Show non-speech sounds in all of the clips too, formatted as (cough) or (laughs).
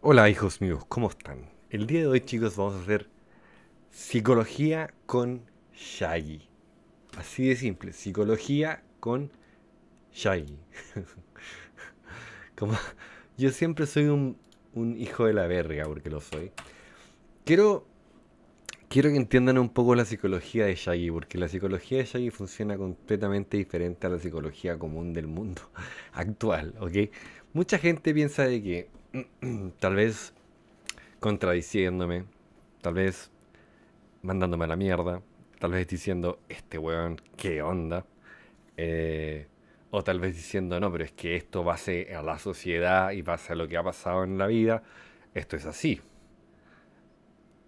Hola hijos míos, ¿cómo están? El día de hoy chicos vamos a hacer psicología con Shaggy. Así de simple, psicología con Shaggy. (laughs) Como yo siempre soy un, hijo de la verga porque lo soy. Quiero, quiero que entiendan un poco la psicología de Shaggy porque la psicología de Shaggy funciona completamente diferente a la psicología común del mundo (laughs) actual, ¿ok? Mucha gente piensa de que (clears throat) tal vez contradiciéndome, tal vez mandándome a la mierda, tal vez diciendo, este weón, ¿qué onda? Eh, o tal vez diciendo, no, pero es que esto base a la sociedad y base a lo que ha pasado en la vida, esto es así.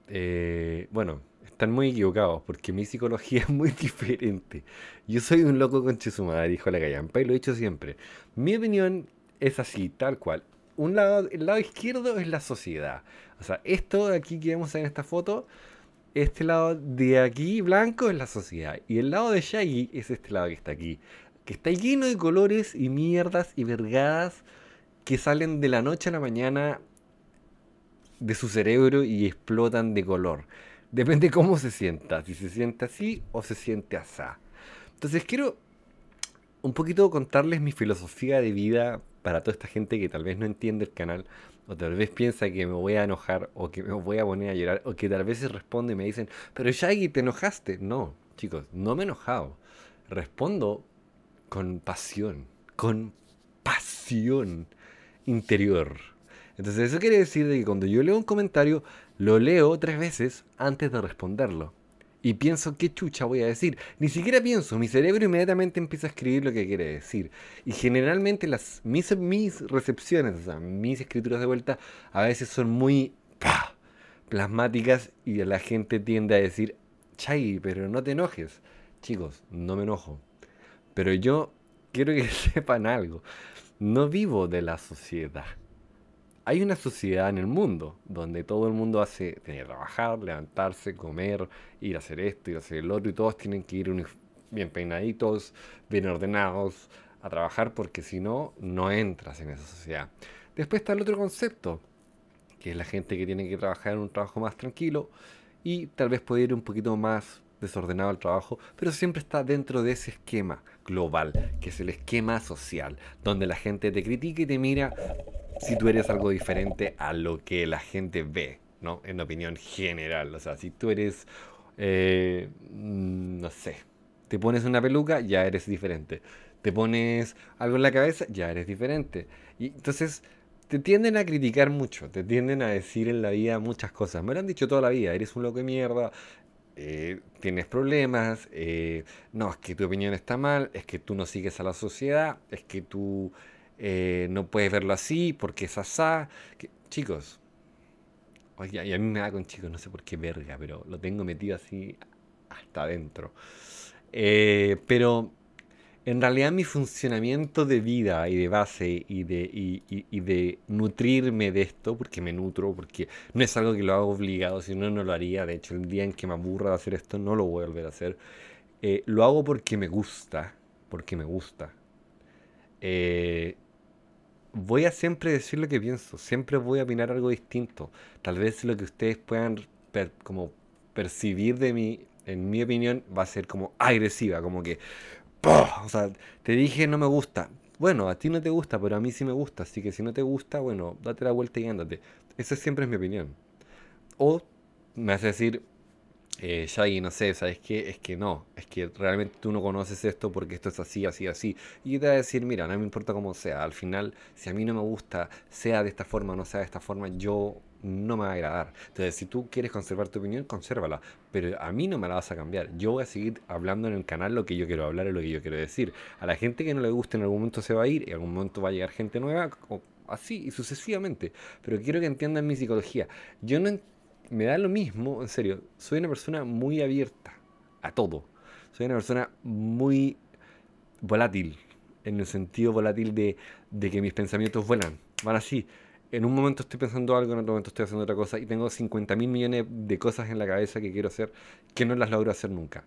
Eh, bueno, están muy equivocados porque mi psicología (laughs) es muy diferente. Yo soy un loco con su dijo la gallampa, y lo he dicho siempre. Mi opinión es así, tal cual un lado, el lado izquierdo es la sociedad. O sea, esto de aquí que vemos en esta foto, este lado de aquí blanco es la sociedad. Y el lado de Shaggy es este lado que está aquí. Que está lleno de colores y mierdas y vergadas que salen de la noche a la mañana de su cerebro y explotan de color. Depende cómo se sienta, si se siente así o se siente asá. Entonces quiero un poquito contarles mi filosofía de vida para toda esta gente que tal vez no entiende el canal, o tal vez piensa que me voy a enojar, o que me voy a poner a llorar, o que tal vez responde y me dicen, pero Shaggy, te enojaste. No, chicos, no me he enojado. Respondo con pasión, con pasión interior. Entonces eso quiere decir que cuando yo leo un comentario, lo leo tres veces antes de responderlo y pienso qué chucha voy a decir. Ni siquiera pienso, mi cerebro inmediatamente empieza a escribir lo que quiere decir. Y generalmente las, mis, recepciones, o sea, mis escrituras de vuelta, a veces son muy plasmáticas y la gente tiende a decir, Chay, pero no te enojes. Chicos, no me enojo. Pero yo quiero que (laughs) sepan algo. No vivo de la sociedad hay una sociedad en el mundo donde todo el mundo hace, tener trabajar, levantarse, comer, ir a hacer esto, y a hacer el otro, y todos tienen que ir bien peinaditos, bien ordenados a trabajar, porque si no, no entras en esa sociedad. Después está el otro concepto, que es la gente que tiene que trabajar en un trabajo más tranquilo y tal vez puede ir un poquito más desordenado al trabajo, pero siempre está dentro de ese esquema global, que es el esquema social, donde la gente te critica y te mira si tú eres algo diferente a lo que la gente ve, ¿no? En opinión general. O sea, si tú eres, eh, mm, no sé, te pones una peluca, ya eres diferente. Te pones algo en la cabeza, ya eres diferente. Y entonces te tienden a criticar mucho, te tienden a decir en la vida muchas cosas. Me lo han dicho toda la vida, eres un loco de mierda, eh, tienes problemas, eh, no, es que tu opinión está mal, es que tú no sigues a la sociedad, es que tú eh, no puedes verlo así porque es asá. chicos, oye, y a mí me da con chicos, no sé por qué verga, pero lo tengo metido así hasta adentro. Eh, pero en realidad mi funcionamiento de vida y de base y de, de nutrirme de esto, porque me nutro, porque no es algo que lo hago obligado, si no, no lo haría. De hecho, el día en que me aburra de hacer esto, no lo voy a volver a hacer. Eh, lo hago porque me gusta, porque me gusta voy a siempre decir lo que pienso, siempre voy a opinar algo distinto. Tal vez lo que ustedes puedan como percibir de mí, en mi opinión, va a ser como agresiva, como que, o sea, te dije no me gusta. Bueno, a ti no te gusta, pero a mí sí me gusta, así que si no te gusta, bueno, date la vuelta y ándate. Esa siempre es mi opinión. O me hace decir, eh, Shaggy, no sé, ¿sabes qué? Es que no, es que realmente tú no conoces esto porque esto es así, así, así. Y te va a decir, mira, no me importa cómo sea, al final, si a mí no me gusta, sea de esta forma o no sea de esta forma, yo no me va a agradar. Entonces, si tú quieres conservar tu opinión, consérvala. Pero a mí no me la vas a cambiar. Yo voy a seguir hablando en el canal lo que yo quiero hablar y lo que yo quiero decir. A la gente que no le guste en algún momento se va a ir, en algún momento va a llegar gente nueva, así y sucesivamente. Pero quiero que entiendan mi psicología. Yo no entiendo me da lo mismo, en serio, soy una persona muy abierta a todo. Soy una persona muy volátil, en el sentido volátil de, que mis pensamientos vuelan, van así. En un momento estoy pensando algo, en otro momento estoy haciendo otra cosa y tengo 50 mil millones de cosas en la cabeza que quiero hacer que no las logro hacer nunca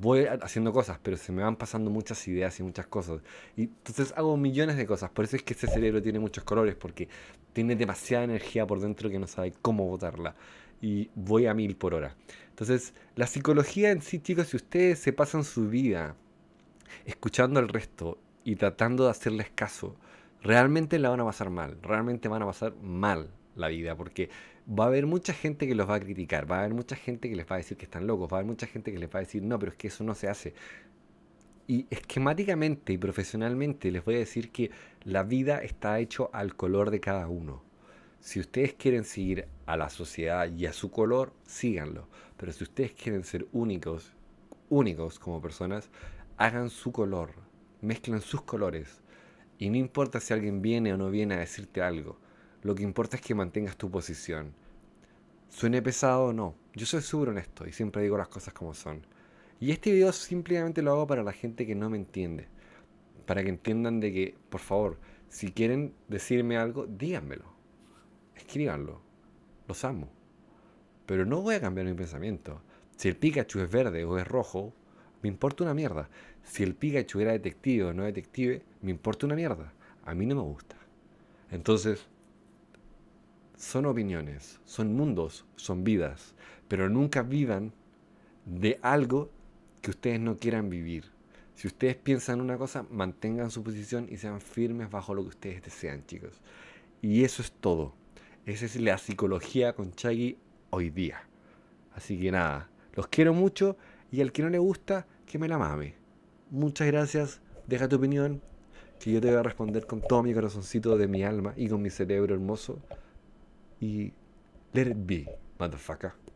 voy haciendo cosas, pero se me van pasando muchas ideas y muchas cosas. Y entonces hago millones de cosas. Por eso es que ese cerebro tiene muchos colores, porque tiene demasiada energía por dentro que no sabe cómo botarla. Y voy a mil por hora. Entonces, la psicología en sí, chicos, si ustedes se pasan su vida escuchando al resto y tratando de hacerles caso, realmente la van a pasar mal. Realmente van a pasar mal la vida, porque va a haber mucha gente que los va a criticar, va a haber mucha gente que les va a decir que están locos, va a haber mucha gente que les va a decir, no, pero es que eso no se hace. Y esquemáticamente y profesionalmente les voy a decir que la vida está hecho al color de cada uno. Si ustedes quieren seguir a la sociedad y a su color, síganlo. Pero si ustedes quieren ser únicos, únicos como personas, hagan su color, mezclan sus colores. Y no importa si alguien viene o no viene a decirte algo lo que importa es que mantengas tu posición. Suene pesado o no, yo soy súper honesto y siempre digo las cosas como son. Y este video simplemente lo hago para la gente que no me entiende. Para que entiendan de que, por favor, si quieren decirme algo, díganmelo. Escríbanlo. Los amo. Pero no voy a cambiar mi pensamiento. Si el Pikachu es verde o es rojo, me importa una mierda. Si el Pikachu era detective o no detective, me importa una mierda. A mí no me gusta. Entonces, son opiniones, son mundos, son vidas, pero nunca vivan de algo que ustedes no quieran vivir. Si ustedes piensan una cosa, mantengan su posición y sean firmes bajo lo que ustedes desean, chicos. Y eso es todo. Esa es la psicología con Chaggy hoy día. Así que nada, los quiero mucho y al que no le gusta, que me la mame. Muchas gracias, deja tu opinión, que yo te voy a responder con todo mi corazoncito de mi alma y con mi cerebro hermoso. y let it be, motherfucker.